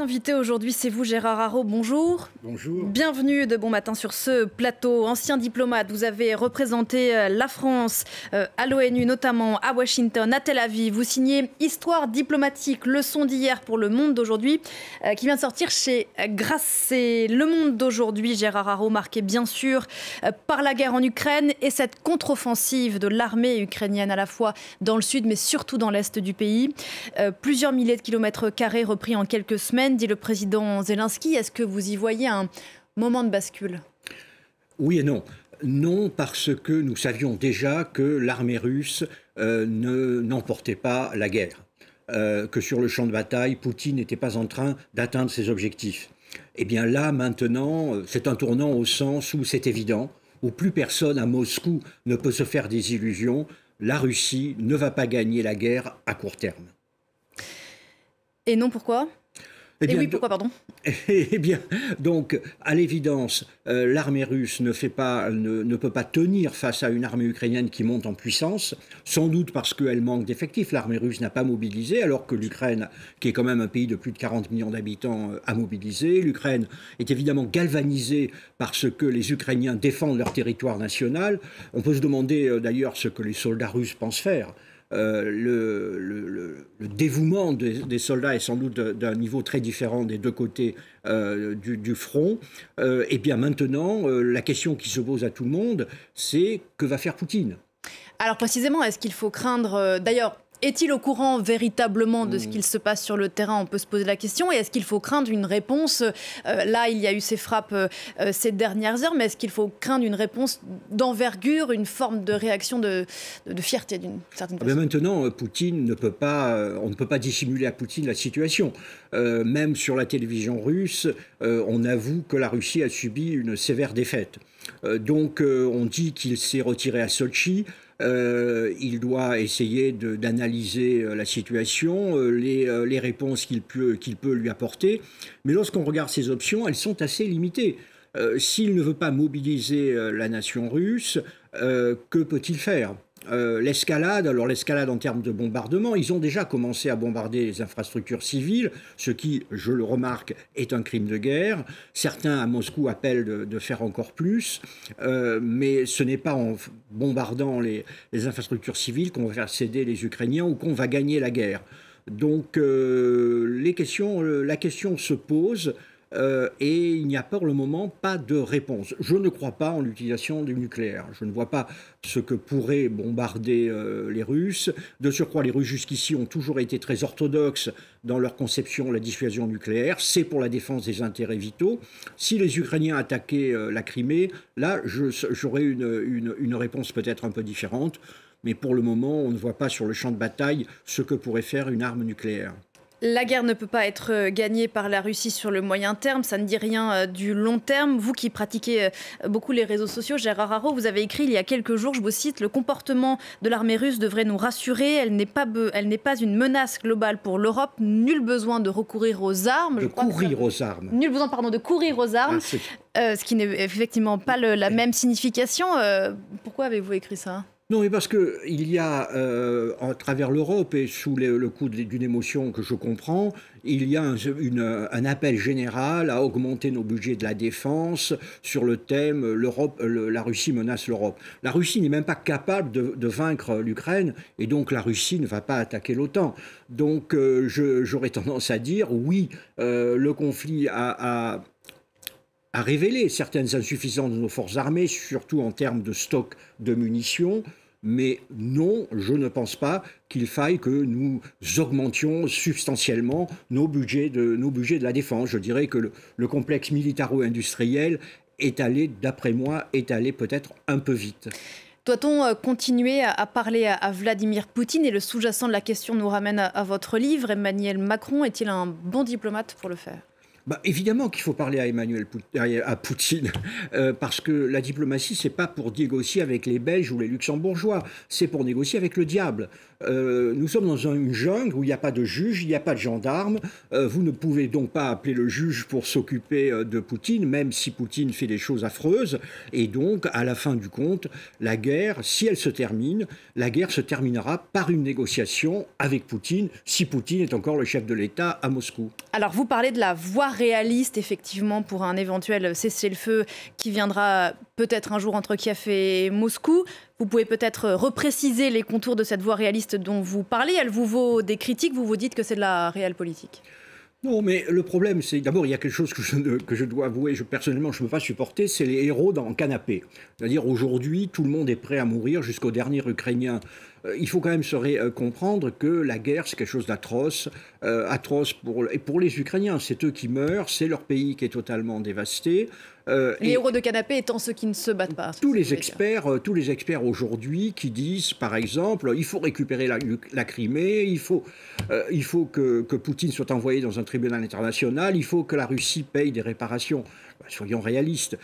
invité aujourd'hui, c'est vous, Gérard Haro. Bonjour. Bonjour. Bienvenue de Bon Matin sur ce plateau. Ancien diplomate, vous avez représenté euh, la France euh, à l'ONU, notamment à Washington, à Tel Aviv. Vous signez Histoire diplomatique, leçon d'hier pour le monde d'aujourd'hui, euh, qui vient de sortir chez Grasset. Le monde d'aujourd'hui, Gérard Haro, marqué bien sûr par la guerre en Ukraine et cette contre-offensive de l'armée ukrainienne à la fois dans le sud, mais surtout dans l'est du pays. Plusieurs milliers de kilomètres carrés repris en quelques semaines dit le président Zelensky. Est-ce que vous y voyez un moment de bascule Oui et non. Non, parce que nous savions déjà que l'armée russe euh, n'emportait pas la guerre, euh, que sur le champ de bataille, Poutine n'était pas en train d'atteindre ses objectifs. Eh bien là, maintenant, euh, c'est un tournant au sens où c'est évident, où plus personne à Moscou ne peut se faire des illusions, la Russie ne va pas gagner la guerre à court terme. Et non, pourquoi eh bien, oui, pourquoi, pardon Eh bien, donc, à l'évidence, euh, l'armée russe ne, ne, peut pas tenir face à une armée ukrainienne qui monte en puissance, sans doute parce qu'elle manque d'effectifs. L'armée russe n'a pas mobilisé, alors que l'Ukraine, qui est quand même un pays de plus de 40 millions d'habitants, euh, a mobilisé. L'Ukraine est évidemment galvanisée parce que les Ukrainiens défendent leur territoire national. On peut se demander euh, d'ailleurs ce que les soldats russes pensent faire. Euh, le, dévouement des, soldats est sans doute d'un niveau très différent des deux côtés euh, du, front. Euh, et bien maintenant, la question qui se pose à tout le monde, c'est que va faire Poutine alors précisément, est-ce qu'il faut craindre, d'ailleurs est-il au courant véritablement de ce hmm. qu'il se passe sur le terrain On peut se poser la question. Et est-ce qu'il faut craindre une réponse euh, Là, il y a eu ces frappes euh, euh, ces dernières heures, mais est-ce qu'il faut craindre une réponse d'envergure, une forme de réaction de, fierté d'une certaine ah ben façon Maintenant, Poutine ne peut pas, on ne peut pas dissimuler à Poutine la situation. même sur la télévision russe, on avoue que la Russie a subi une sévère défaite. donc, on dit qu'il s'est retiré à Sochi. Euh, il doit essayer d'analyser euh, la situation, euh, les, réponses qu'il peut, lui apporter. Mais lorsqu'on regarde ses options, elles sont assez limitées. S'il ne veut pas mobiliser la nation russe, que peut-il faire euh, l'escalade, alors l'escalade en termes de bombardement, ils ont déjà commencé à bombarder les infrastructures civiles, ce qui, je le remarque, est un crime de guerre. Certains à Moscou appellent de, faire encore plus, euh, mais ce n'est pas en bombardant les, infrastructures civiles qu'on va céder les Ukrainiens ou qu'on va gagner la guerre. Donc euh, les questions, la question se pose euh, et il n'y a pour le moment pas de réponse. Je ne crois pas en l'utilisation du nucléaire. Je ne vois pas ce que pourraient bombarder euh, les Russes. De surcroît, les Russes jusqu'ici ont toujours été très orthodoxes dans leur conception de la dissuasion nucléaire. C'est pour la défense des intérêts vitaux. Si les Ukrainiens attaquaient euh, la Crimée, là, j'aurais une réponse peut-être un peu différente. Mais pour le moment, on ne voit pas sur le champ de bataille ce que pourrait faire une arme nucléaire. La guerre ne peut pas être euh, gagnée par la Russie sur le moyen terme, ça ne dit rien euh, du long terme. Vous qui pratiquez euh, beaucoup les réseaux sociaux, Gérard Haro, vous avez écrit il y a quelques jours, je vous cite, Le comportement de l'armée russe devrait nous rassurer, elle n'est pas, pas une menace globale pour l'Europe, nul besoin de recourir aux armes. aux armes. Nul besoin, pardon, de courir aux ah, armes, ce qui n'est effectivement pas la même signification. pourquoi avez-vous écrit ça non, mais parce qu'il y a, euh, à travers l'Europe et sous le coup d'une émotion que je comprends, il y a un, appel général à augmenter nos budgets de la défense sur le thème euh, l'Europe, euh, la Russie menace l'Europe. La Russie n'est même pas capable de, vaincre l'Ukraine et donc la Russie ne va pas attaquer l'OTAN. Donc j'aurais tendance à dire oui, le conflit a a révélé certaines insuffisances de nos forces armées, surtout en termes de stock de munitions. Mais non, je ne pense pas qu'il faille que nous augmentions substantiellement nos budgets de, nos budgets de la défense. Je dirais que le, le complexe militaro-industriel est allé, d'après moi, est allé peut-être un peu vite. Doit-on euh, continuer à parler à Vladimir Poutine Et le sous-jacent de la question nous ramène à votre livre. Emmanuel Macron est-il un bon diplomate pour le faire bah, évidemment qu'il faut parler à Emmanuel à Poutine, euh, parce que la diplomatie, c'est pas pour négocier avec les Belges ou les Luxembourgeois, c'est pour négocier avec le diable. Euh, nous sommes dans une jungle où il n'y a pas de juge, il n'y a pas de gendarme. Euh, vous ne pouvez donc pas appeler le juge pour s'occuper euh, de Poutine, même si Poutine fait des choses affreuses. Et donc, à la fin du compte, la guerre, si elle se termine, la guerre se terminera par une négociation avec Poutine, si Poutine est encore le chef de l'État à Moscou. Alors, vous parlez de la voie réaliste, effectivement, pour un éventuel cessez-le-feu qui viendra peut-être un jour entre Kiev et Moscou. Vous pouvez peut-être repréciser les contours de cette voie réaliste dont vous parlez. Elle vous vaut des critiques, vous vous dites que c'est de la réelle politique. Non, mais le problème, c'est d'abord, il y a quelque chose que je, que je dois avouer, je, personnellement, je ne peux pas supporter, c'est les héros dans le canapé. C'est-à-dire, aujourd'hui, tout le monde est prêt à mourir jusqu'au dernier Ukrainien. Euh, il faut quand même se euh, comprendre que la guerre, c'est quelque chose d'atroce, euh, atroce pour, et pour les Ukrainiens. C'est eux qui meurent, c'est leur pays qui est totalement dévasté. les héros de canapé étant ceux qui ne se battent pas. Tous les experts, tous les experts aujourd'hui qui disent, par exemple, il faut récupérer la, Crimée, il faut, il faut que, que, Poutine soit envoyé dans un tribunal international, il faut que la Russie paye des réparations. Ben, soyons réalistes,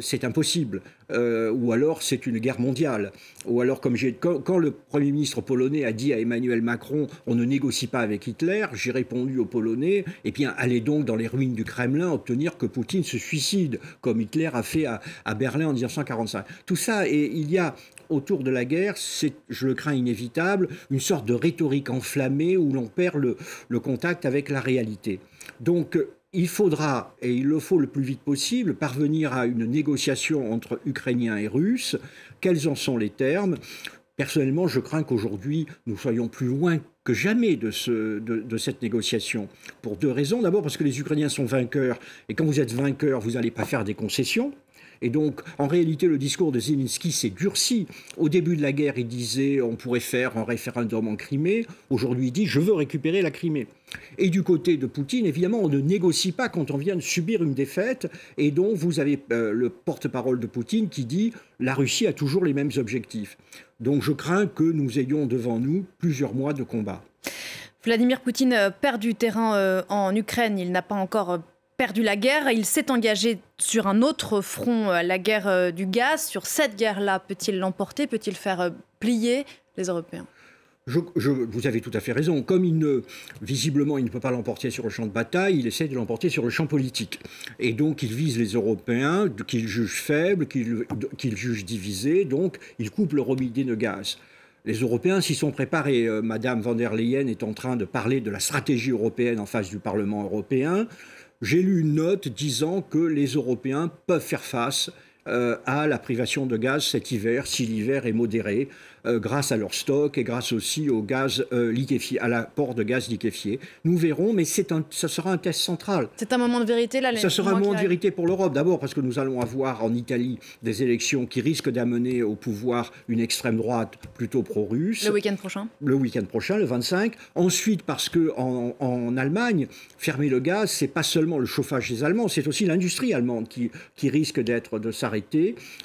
c'est impossible. ou alors c'est une guerre mondiale. Ou alors, comme j'ai, quand, quand, le, Premier ministre polonais a dit à Emmanuel Macron on ne négocie pas avec Hitler, j'ai répondu aux Polonais eh bien, allez donc dans les ruines du Kremlin obtenir que Poutine se suicide, comme Hitler a fait à, Berlin en 1945. Tout ça, et il y a autour de la guerre, c'est, je le crains, inévitable, une sorte de rhétorique enflammée où l'on perd le contact avec la réalité. Donc, il faudra, et il le faut le plus vite possible, parvenir à une négociation entre Ukrainiens et Russes. Quels en sont les termes Personnellement, je crains qu'aujourd'hui, nous soyons plus loin que jamais de, cette négociation. Pour deux raisons. D'abord parce que les Ukrainiens sont vainqueurs, et quand vous êtes vainqueur, vous n'allez pas faire des concessions. Et donc, en réalité, le discours de Zelensky s'est durci. Au début de la guerre, il disait on pourrait faire un référendum en Crimée. Aujourd'hui, il dit je veux récupérer la Crimée. Et du côté de Poutine, évidemment, on ne négocie pas quand on vient de subir une défaite. Et donc, vous avez euh, le porte-parole de Poutine qui dit la Russie a toujours les mêmes objectifs. Donc, je crains que nous ayons devant nous plusieurs mois de combat. Vladimir Poutine perd du terrain euh, en Ukraine. Il n'a pas encore euh, perdu la guerre, il s'est engagé sur un autre front, euh, la guerre euh, du gaz. Sur cette guerre-là, peut-il l'emporter Peut-il faire euh, plier les Européens vous avez tout à fait raison. Comme il ne, visiblement, il ne peut pas l'emporter sur le champ de bataille, il essaie de l'emporter sur le champ politique. Et donc, il vise les Européens, qu'il juge faibles, qu'il juge divisés. Donc, il coupe le robinet de gaz. Les Européens s'y sont préparés. Madame van der Leyen est en train de parler de la stratégie européenne en face du Parlement européen j'ai lu une note disant que les Européens peuvent faire face euh, à la privation de gaz cet hiver, si l'hiver est modéré, euh, grâce à leur stock et grâce aussi au gaz euh, liquéfié, à l'apport de gaz liquéfié. Nous verrons, mais c'est un, ça sera un test central. C'est un moment de vérité là. Ça sera un moment de vérité pour l'Europe d'abord parce que nous allons avoir en Italie des élections qui risquent d'amener au pouvoir une extrême droite plutôt pro-russe. Le week-end prochain. Le week-end prochain, le 25. Ensuite, parce que en, en Allemagne, fermer le gaz, c'est pas seulement le chauffage des Allemands, c'est aussi l'industrie allemande qui, qui risque d'être de sa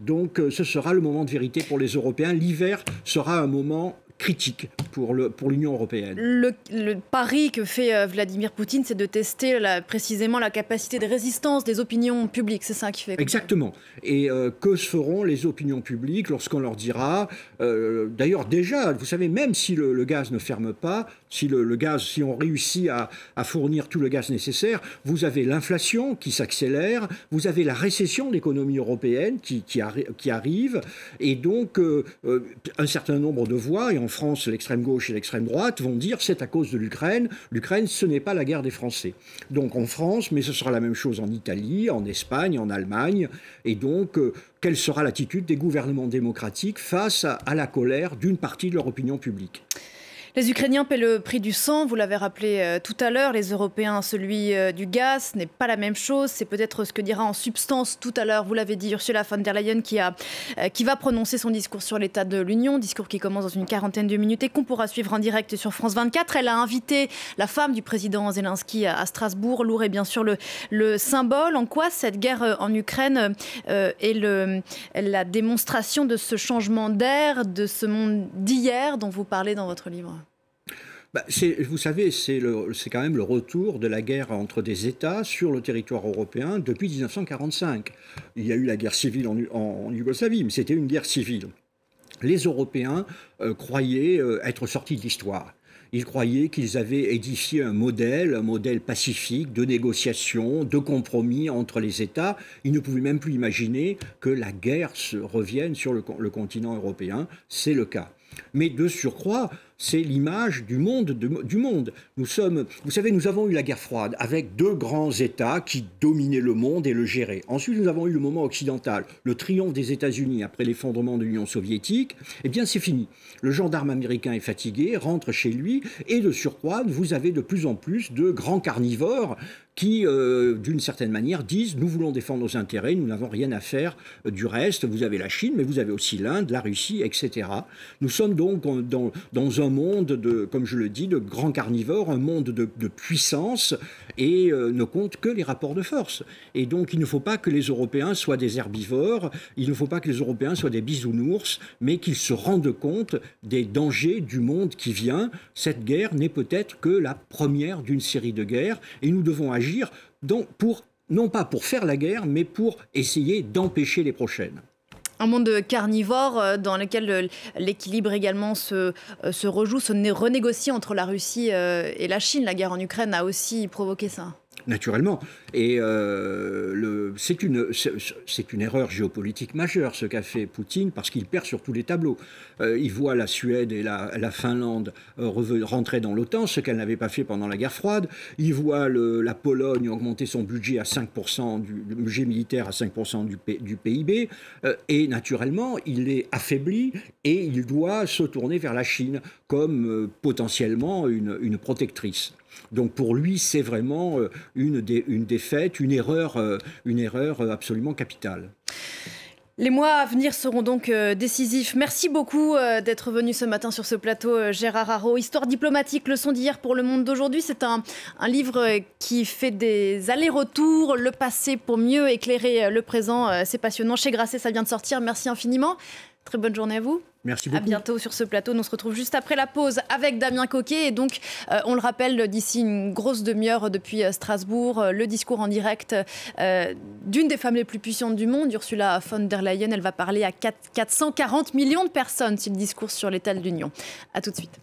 donc euh, ce sera le moment de vérité pour les Européens. L'hiver sera un moment critique pour l'Union pour européenne. Le, pari que fait euh, Vladimir Poutine, c'est de tester précisément la capacité de résistance des opinions publiques. C'est ça qui fait. Exactement. Et euh, que feront les opinions publiques lorsqu'on leur dira, euh, d'ailleurs déjà, vous savez, même si le, gaz ne ferme pas, si le, gaz, si on réussit à, fournir tout le gaz nécessaire, vous avez l'inflation qui s'accélère, vous avez la récession de l'économie européenne qui, arrive, et donc euh, un certain nombre de voix, et on en France l'extrême gauche et l'extrême droite vont dire c'est à cause de l'Ukraine, l'Ukraine ce n'est pas la guerre des Français. Donc en France, mais ce sera la même chose en Italie, en Espagne, en Allemagne, et donc euh, quelle sera l'attitude des gouvernements démocratiques face à la colère d'une partie de leur opinion publique les Ukrainiens paient le prix du sang, vous l'avez rappelé euh, tout à l'heure, les Européens celui euh, du gaz, n'est pas la même chose, c'est peut-être ce que dira en substance tout à l'heure, vous l'avez dit, Ursula von der Leyen qui, a, euh, qui va prononcer son discours sur l'état de l'Union, discours qui commence dans une quarantaine de minutes et qu'on pourra suivre en direct sur France 24. Elle a invité la femme du président Zelensky à, Strasbourg, lourd est bien sûr le, le symbole. En quoi cette guerre en Ukraine est le, la démonstration de ce changement d'air, de ce monde d'hier dont vous parlez dans votre livre bah, vous savez, c'est quand même le retour de la guerre entre des États sur le territoire européen depuis 1945. Il y a eu la guerre civile en, Yougoslavie, mais c'était une guerre civile. Les Européens euh, croyaient euh, être sortis de l'histoire. Ils croyaient qu'ils avaient édifié un modèle, un modèle pacifique de négociation, de compromis entre les États. Ils ne pouvaient même plus imaginer que la guerre se revienne sur le continent européen. C'est le cas. Mais de surcroît, c'est l'image du monde, du monde. Nous sommes, vous savez, nous avons eu la guerre froide avec deux grands États qui dominaient le monde et le géraient. Ensuite, nous avons eu le moment occidental, le triomphe des États-Unis après l'effondrement de l'Union soviétique. Eh bien, c'est fini. Le gendarme américain est fatigué, rentre chez lui, et de surcroît, vous avez de plus en plus de grands carnivores qui, euh, d'une certaine manière, disent nous voulons défendre nos intérêts, nous n'avons rien à faire euh, du reste. Vous avez la Chine, mais vous avez aussi l'Inde, la Russie, etc. Nous sommes donc dans, un monde de, comme je le dis, de grands carnivores, un monde de, puissance et euh, ne compte que les rapports de force. Et donc il ne faut pas que les Européens soient des herbivores, il ne faut pas que les Européens soient des bisounours, mais qu'ils se rendent compte des dangers du monde qui vient. Cette guerre n'est peut-être que la première d'une série de guerres et nous devons agir donc, pour, non pas pour faire la guerre, mais pour essayer d'empêcher les prochaines un monde carnivore euh, dans lequel euh, l'équilibre également se, euh, se rejoue, se renégocie entre la Russie et la Chine. La guerre en Ukraine a aussi provoqué ça naturellement. Et euh, c'est une, une, erreur géopolitique majeure, ce qu'a fait Poutine, parce qu'il perd sur tous les tableaux. Euh, il voit la Suède et la, Finlande euh, rentrer dans l'OTAN, ce qu'elle n'avait pas fait pendant la guerre froide. Il voit la Pologne augmenter son budget à 5%, du, budget militaire à 5% du, du, PIB. et naturellement, il est affaibli et il doit se tourner vers la Chine comme potentiellement une, une protectrice. Donc pour lui, c'est vraiment une, une défaite, une erreur, euh, une erreur euh, absolument capitale. Les mois à venir seront donc euh, décisifs. Merci beaucoup d'être venu ce matin sur ce plateau, Gérard Haro. Histoire diplomatique, leçon d'hier pour le monde d'aujourd'hui. C'est un, un, livre qui fait des allers-retours, le passé pour mieux éclairer le présent. C'est passionnant. Chez Grasset, ça vient de sortir. Merci infiniment. Très bonne journée à vous. Merci À bientôt sur ce plateau. On se retrouve juste après la pause avec Damien Coquet. Et donc, euh, on le rappelle, d'ici une grosse demi-heure depuis euh, Strasbourg, euh, le discours en direct d'une des femmes les plus puissantes du monde, Ursula von der Leyen. Elle va parler à 4, 440 millions de personnes, C'est le discours sur l'état de l'Union. À tout de suite.